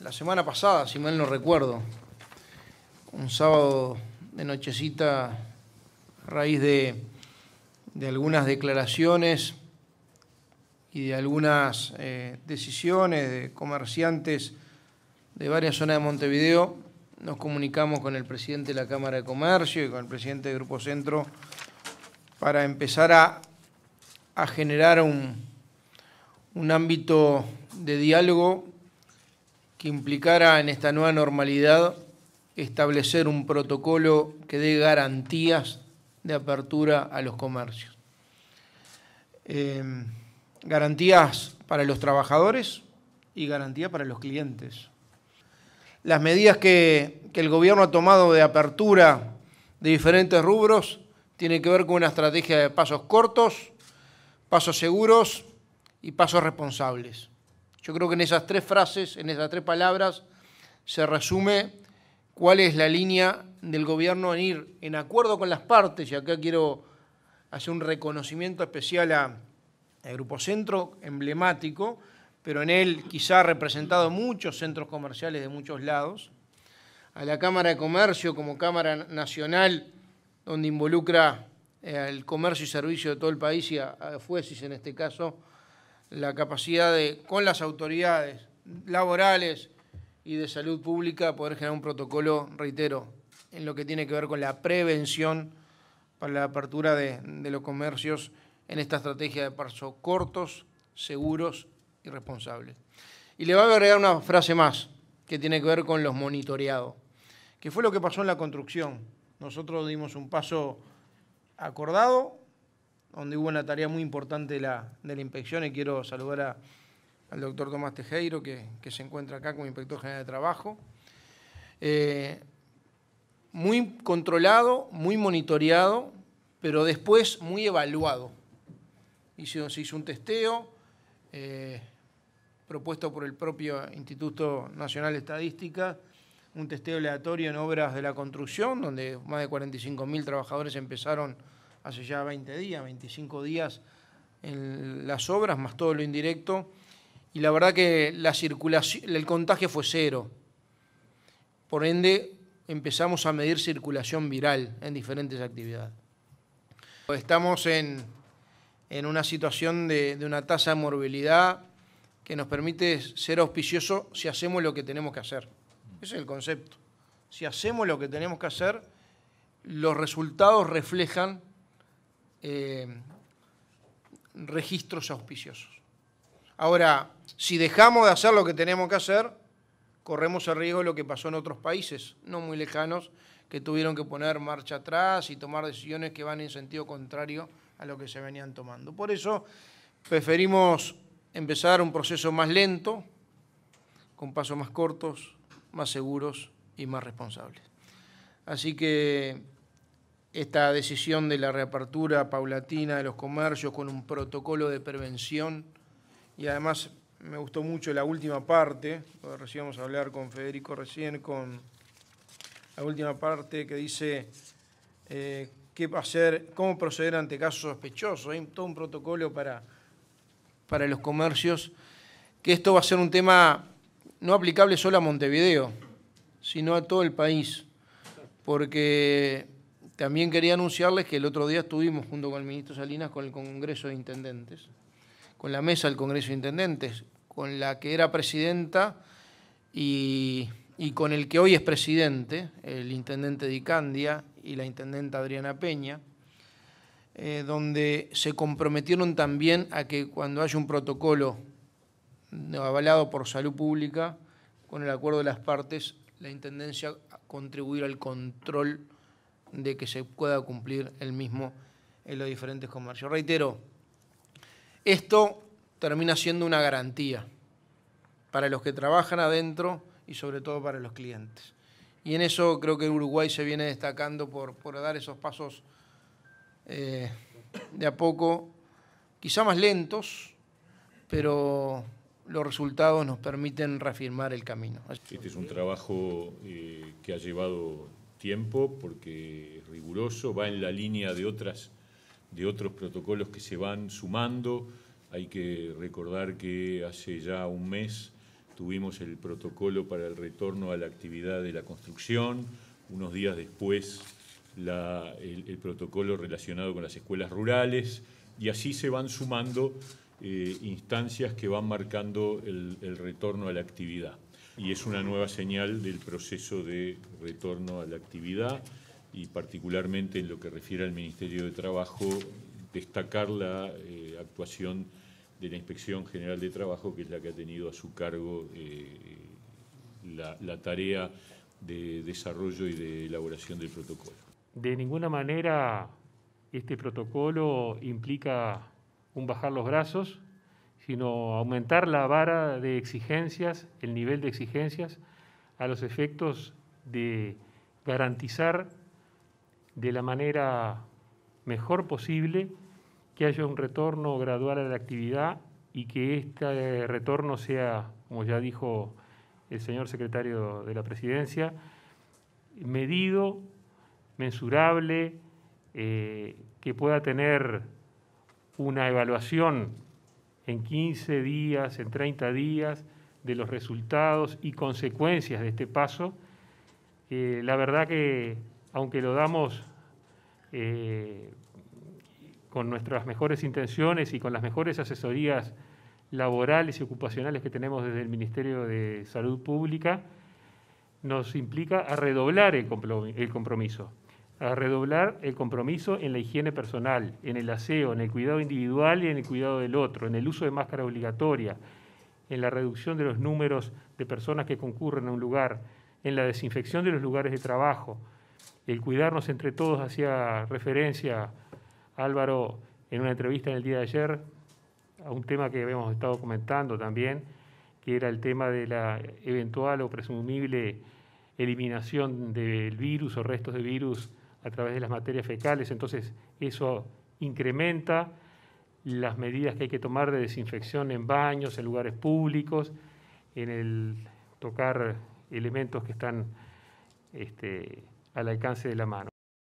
la semana pasada, si mal no recuerdo, un sábado de nochecita a raíz de, algunas declaraciones y de algunas eh, decisiones de comerciantes de varias zonas de Montevideo. Nos comunicamos con el presidente de la Cámara de Comercio y con el presidente del Grupo Centro para empezar a, generar un ámbito de diálogo que implicara en esta nueva normalidad establecer un protocolo que dé garantías de apertura a los comercios. Em, garantías para los trabajadores y garantías para los clientes. Las medidas que el gobierno ha tomado de apertura de diferentes rubros tienen que ver con una estrategia de pasos cortos, pasos seguros y pasos responsables. Yo creo que en esas tres frases, en esas tres palabras, se resume cuál es la línea del gobierno en ir en acuerdo con las partes, y acá quiero hacer un reconocimiento especial al Grupo Centro, emblemático, pero en él quizá ha representado muchos centros comerciales de muchos lados, a la Cámara de Comercio como Cámara Nacional, donde involucra eh, al comercio y servicio de todo el país y a FUESIS en este caso, la capacidad de, con las autoridades laborales y de salud pública, poder generar un protocolo, reitero, en lo que tiene que ver con la prevención para la apertura de, los comercios en esta estrategia de pasos cortos, seguros y responsables. Y le voy a agregar una frase más que tiene que ver con los monitoreados, que fue lo que pasó en la construcción. Nosotros dimos un paso acordado donde hubo una tarea muy importante de la, inspección y quiero saludar al doctor Tomás Tejero, que, se encuentra acá como inspector general de trabajo. Eh, muy controlado, muy monitoreado, pero después muy evaluado. Hizo, se hizo un testeo eh, propuesto por el propio Instituto Nacional de Estadística, un testeo aleatorio en obras de la construcción, donde más de 45.000 trabajadores empezaron hace ya 20 días, 25 días en las obras, más todo lo indirecto, y la verdad que la circulación, el contagio fue cero. Por ende, empezamos a medir circulación viral en diferentes actividades. Estamos en, una situación de, de una tasa de morbilidad que nos permite ser auspicioso si hacemos lo que tenemos que hacer. Ese es el concepto. Si hacemos lo que tenemos que hacer, los resultados reflejan eh, registros auspiciosos. Ahora, si dejamos de hacer lo que tenemos que hacer, corremos el riesgo de lo que pasó en otros países, no muy lejanos, que tuvieron que poner marcha atrás y tomar decisiones que van en sentido contrario a lo que se venían tomando. Por eso preferimos empezar un proceso más lento, con pasos más cortos, más seguros y más responsables. Así que esta decisión de la reapertura paulatina de los comercios con un protocolo de prevención y además me gustó mucho la última parte, recién vamos a hablar con Federico recién, con la última parte que dice eh, qué hacer, cómo proceder ante casos sospechosos. Hay todo un protocolo para, para los comercios, que esto va a ser un tema no aplicable solo a Montevideo, sino a todo el país, porque también quería anunciarles que el otro día estuvimos junto con el ministro Salinas con el Congreso de Intendentes, con la mesa del Congreso de Intendentes, con la que era presidenta y, con el que hoy es presidente, el intendente Candia y la Intendente Adriana Peña, eh, donde se comprometieron también a que cuando haya un protocolo avalado por salud pública, con el acuerdo de las partes, la Intendencia contribuir al control de que se pueda cumplir el mismo en los diferentes comercios. Reitero, esto termina siendo una garantía para los que trabajan adentro y sobre todo para los clientes. Y en eso creo que Uruguay se viene destacando por, dar esos pasos eh, de a poco, quizá más lentos, pero los resultados nos permiten reafirmar el camino. Este es un trabajo eh, que ha llevado tiempo porque es riguroso, va en la línea de, otras, de otros protocolos que se van sumando. Hay que recordar que hace ya un mes tuvimos el protocolo para el retorno a la actividad de la construcción, unos días después el, protocolo relacionado con las escuelas rurales, y así se van sumando eh, instancias que van marcando el retorno a la actividad y es una nueva señal del proceso de retorno a la actividad y particularmente en lo que refiere al Ministerio de Trabajo, destacar la eh, actuación de la Inspección General de Trabajo, que es la que ha tenido a su cargo eh, la tarea de desarrollo y de elaboración del protocolo. De ninguna manera este protocolo implica un bajar los brazos, sino aumentar la vara de exigencias, el nivel de exigencias, a los efectos de garantizar de la manera mejor posible que haya un retorno gradual a la actividad y que este eh, retorno sea, como ya dijo el señor secretario de la Presidencia, medido, mensurable, eh, que pueda tener una evaluación en 15 días, en 30 días, de los resultados y consecuencias de este paso. la verdad que, aunque lo damos eh, con nuestras mejores intenciones y con las mejores asesorías laborales y ocupacionales que tenemos desde el Ministerio de Salud Pública, nos implica a redoblar el compromiso a redoblar el compromiso en la higiene personal, en el aseo, en el cuidado individual y en el cuidado del otro, en el uso de máscara obligatoria, en la reducción de los números de personas que concurren a un lugar, en la desinfección de los lugares de trabajo, el cuidarnos entre todos hacía referencia Álvaro en una entrevista en el día de ayer a un tema que habíamos estado comentando también, que era el tema de la eventual o presumible eliminación del virus o restos de virus a través de las materias fecales, entonces eso incrementa las medidas que hay que tomar de desinfección en baños, en lugares públicos, en el tocar elementos que están este, al alcance de la mano.